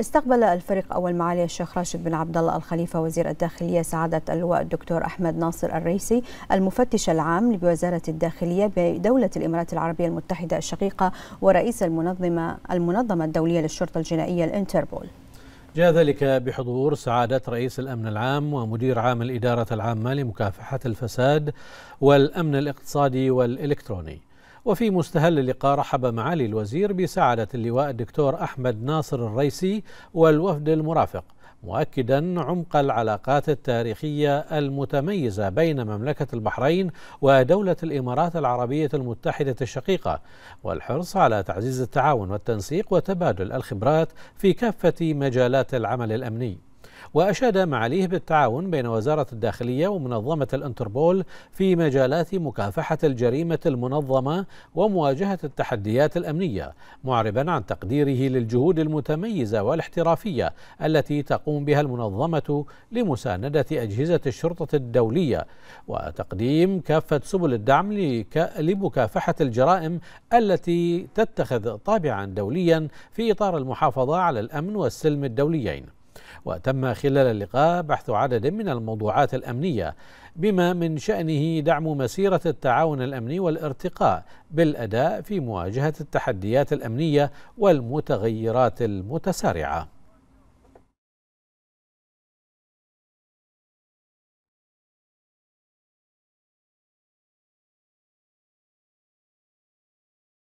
استقبل الفريق أول معالي الشيخ راشد بن عبد الله الخليفة وزير الداخلية سعادة اللواء الدكتور أحمد ناصر الريسي المفتش العام لوزارة الداخلية بدولة الإمارات العربية المتحدة الشقيقة ورئيس المنظمة المنظمة الدولية للشرطة الجنائية الانتربول جاء ذلك بحضور سعادة رئيس الأمن العام ومدير عام الإدارة العامة لمكافحة الفساد والأمن الاقتصادي والإلكتروني وفي مستهل اللقاء رحب معالي الوزير بسعادة اللواء الدكتور أحمد ناصر الريسي والوفد المرافق مؤكدا عمق العلاقات التاريخية المتميزة بين مملكة البحرين ودولة الإمارات العربية المتحدة الشقيقة والحرص على تعزيز التعاون والتنسيق وتبادل الخبرات في كافة مجالات العمل الأمني وأشاد معاليه بالتعاون بين وزارة الداخلية ومنظمة الانتربول في مجالات مكافحة الجريمة المنظمة ومواجهة التحديات الأمنية معربا عن تقديره للجهود المتميزة والاحترافية التي تقوم بها المنظمة لمساندة أجهزة الشرطة الدولية وتقديم كافة سبل الدعم لمكافحة الجرائم التي تتخذ طابعا دوليا في إطار المحافظة على الأمن والسلم الدوليين وتم خلال اللقاء بحث عدد من الموضوعات الأمنية بما من شأنه دعم مسيرة التعاون الأمني والارتقاء بالأداء في مواجهة التحديات الأمنية والمتغيرات المتسارعة